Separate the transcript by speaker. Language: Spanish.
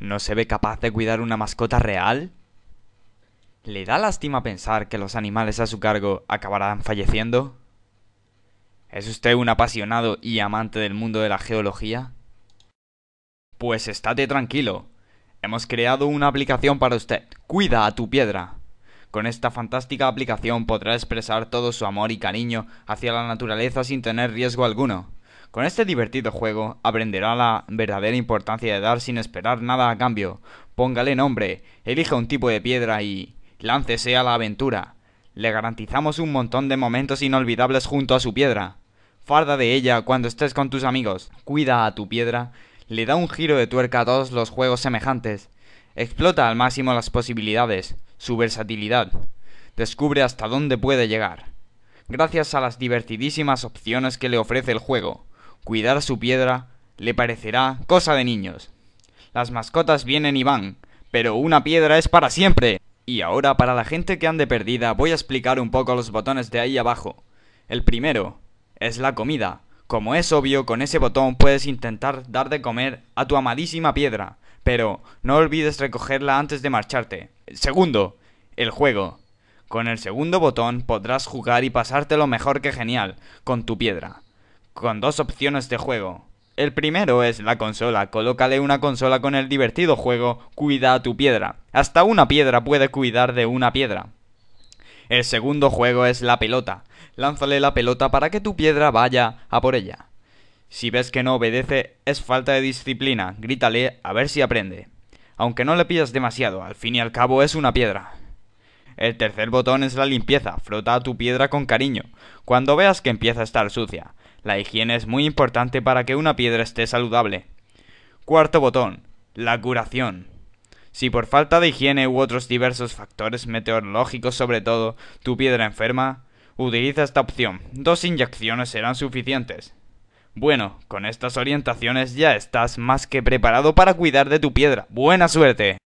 Speaker 1: no se ve capaz de cuidar una mascota real? ¿Le da lástima pensar que los animales a su cargo acabarán falleciendo? ¿Es usted un apasionado y amante del mundo de la geología? Pues estate tranquilo. Hemos creado una aplicación para usted. Cuida a tu piedra. Con esta fantástica aplicación podrá expresar todo su amor y cariño hacia la naturaleza sin tener riesgo alguno. Con este divertido juego aprenderá la verdadera importancia de dar sin esperar nada a cambio. Póngale nombre, elija un tipo de piedra y láncese a la aventura. Le garantizamos un montón de momentos inolvidables junto a su piedra. Farda de ella cuando estés con tus amigos. Cuida a tu piedra. Le da un giro de tuerca a todos los juegos semejantes. Explota al máximo las posibilidades, su versatilidad. Descubre hasta dónde puede llegar. Gracias a las divertidísimas opciones que le ofrece el juego cuidar su piedra, le parecerá cosa de niños. Las mascotas vienen y van, pero una piedra es para siempre. Y ahora, para la gente que ande perdida, voy a explicar un poco los botones de ahí abajo. El primero es la comida. Como es obvio, con ese botón puedes intentar dar de comer a tu amadísima piedra, pero no olvides recogerla antes de marcharte. segundo, el juego. Con el segundo botón podrás jugar y lo mejor que genial con tu piedra con dos opciones de juego. El primero es la consola. Colócale una consola con el divertido juego Cuida a tu piedra. Hasta una piedra puede cuidar de una piedra. El segundo juego es la pelota. Lánzale la pelota para que tu piedra vaya a por ella. Si ves que no obedece, es falta de disciplina. Grítale a ver si aprende. Aunque no le pillas demasiado, al fin y al cabo es una piedra. El tercer botón es la limpieza. Frota a tu piedra con cariño, cuando veas que empieza a estar sucia. La higiene es muy importante para que una piedra esté saludable. Cuarto botón, la curación. Si por falta de higiene u otros diversos factores meteorológicos sobre todo, tu piedra enferma, utiliza esta opción. Dos inyecciones serán suficientes. Bueno, con estas orientaciones ya estás más que preparado para cuidar de tu piedra. Buena suerte.